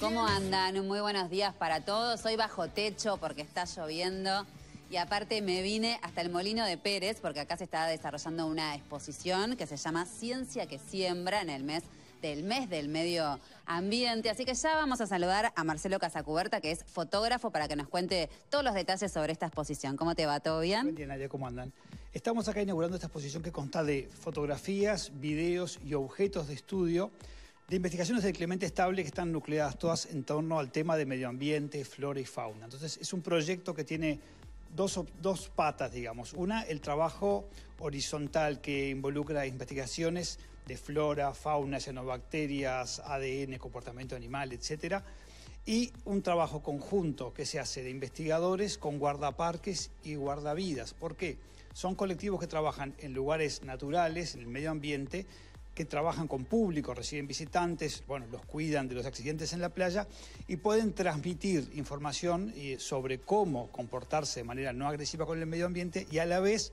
¿Cómo andan? Muy buenos días para todos. Hoy bajo techo porque está lloviendo. Y aparte me vine hasta el Molino de Pérez porque acá se está desarrollando una exposición que se llama Ciencia que Siembra en el mes del mes del medio ambiente. Así que ya vamos a saludar a Marcelo Casacuberta, que es fotógrafo, para que nos cuente todos los detalles sobre esta exposición. ¿Cómo te va? ¿Todo bien? Muy ¿Cómo andan? Estamos acá inaugurando esta exposición que consta de fotografías, videos y objetos de estudio de investigaciones del Clemente Estable que están nucleadas todas en torno al tema de medio ambiente, flora y fauna. Entonces es un proyecto que tiene dos, dos patas, digamos. Una, el trabajo horizontal que involucra investigaciones de flora, fauna, xenobacterias, ADN, comportamiento animal, etc. Y un trabajo conjunto que se hace de investigadores con guardaparques y guardavidas. ¿Por qué? Son colectivos que trabajan en lugares naturales, en el medio ambiente, que trabajan con público, reciben visitantes, bueno, los cuidan de los accidentes en la playa y pueden transmitir información eh, sobre cómo comportarse de manera no agresiva con el medio ambiente y a la vez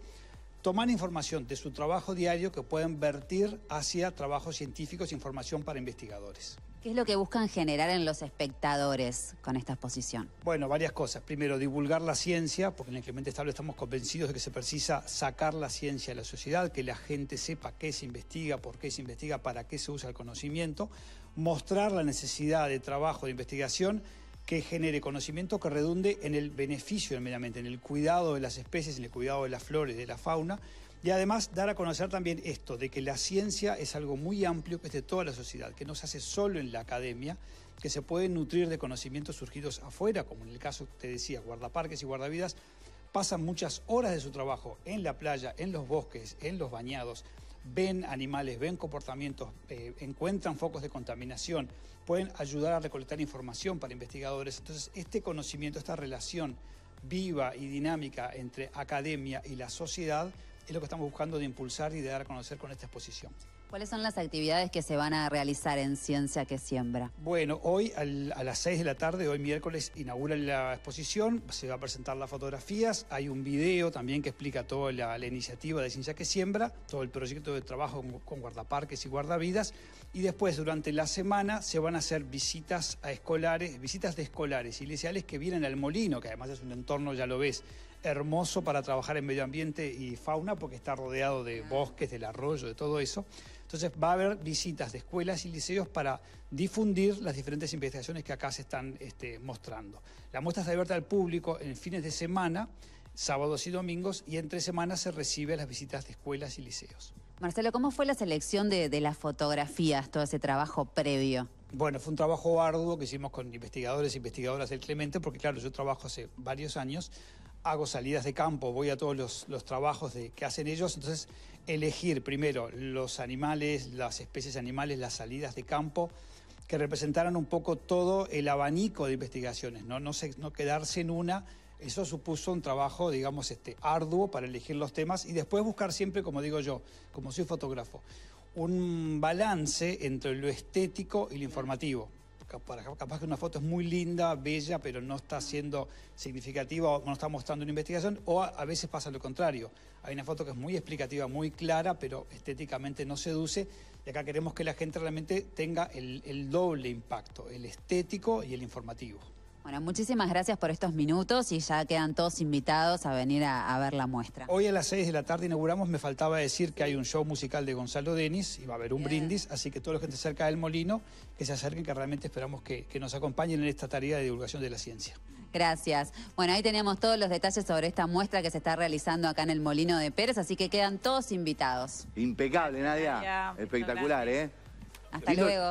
tomar información de su trabajo diario que pueden vertir hacia trabajos científicos, información para investigadores. ¿Qué es lo que buscan generar en los espectadores con esta exposición? Bueno, varias cosas. Primero, divulgar la ciencia, porque en el Clemente Estable estamos convencidos de que se precisa sacar la ciencia a la sociedad, que la gente sepa qué se investiga, por qué se investiga, para qué se usa el conocimiento, mostrar la necesidad de trabajo, de investigación que genere conocimiento que redunde en el beneficio en el cuidado de las especies, en el cuidado de las flores, de la fauna, y además dar a conocer también esto, de que la ciencia es algo muy amplio, que es de toda la sociedad, que no se hace solo en la academia, que se puede nutrir de conocimientos surgidos afuera, como en el caso, te decía, guardaparques y guardavidas, pasan muchas horas de su trabajo en la playa, en los bosques, en los bañados, ven animales, ven comportamientos, eh, encuentran focos de contaminación, pueden ayudar a recolectar información para investigadores. Entonces, este conocimiento, esta relación viva y dinámica entre academia y la sociedad, es lo que estamos buscando de impulsar y de dar a conocer con esta exposición. ¿Cuáles son las actividades que se van a realizar en Ciencia que Siembra? Bueno, hoy a las 6 de la tarde, hoy miércoles, inaugura la exposición, se va a presentar las fotografías, hay un video también que explica toda la, iniciativa de Ciencia que Siembra, todo el proyecto de trabajo con, guardaparques y guardavidas, y después durante la semana se van a hacer visitas a escolares, visitas de escolares iglesiales que vienen al Molino, que además es un entorno, ya lo ves, hermoso para trabajar en medio ambiente y fauna porque está rodeado de bosques, del arroyo, de todo eso. Entonces va a haber visitas de escuelas y liceos para difundir las diferentes investigaciones que acá se están este, mostrando. La muestra está abierta al público en fines de semana, sábados y domingos, y entre semanas se recibe las visitas de escuelas y liceos. Marcelo, ¿cómo fue la selección de, de las fotografías, todo ese trabajo previo? Bueno, fue un trabajo arduo que hicimos con investigadores e investigadoras del Clemente, porque claro, yo trabajo hace varios años hago salidas de campo, voy a todos los, trabajos de, que hacen ellos, entonces elegir primero los animales, las especies animales, las salidas de campo, que representaran un poco todo el abanico de investigaciones, no, no, no quedarse en una. Eso supuso un trabajo, digamos, este, arduo para elegir los temas y después buscar siempre, como digo yo, como soy fotógrafo, un balance entre lo estético y lo informativo capaz que una foto es muy linda, bella, pero no está siendo significativa o no está mostrando una investigación, o a, veces pasa lo contrario. Hay una foto que es muy explicativa, muy clara, pero estéticamente no seduce, y acá queremos que la gente realmente tenga el doble impacto, el estético y el informativo. Bueno, muchísimas gracias por estos minutos y ya quedan todos invitados a venir a, ver la muestra. Hoy a las 6 de la tarde inauguramos, me faltaba decir que hay un show musical de Gonzalo Denis y va a haber un brindis, así que toda la gente cerca del molino, que se acerquen, que realmente esperamos que, nos acompañen en esta tarea de divulgación de la ciencia. Gracias. Bueno, ahí tenemos todos los detalles sobre esta muestra que se está realizando acá en el Molino de Pérez, así que quedan todos invitados. Impecable, Nadia. Espectacular, ¿eh? Hasta luego.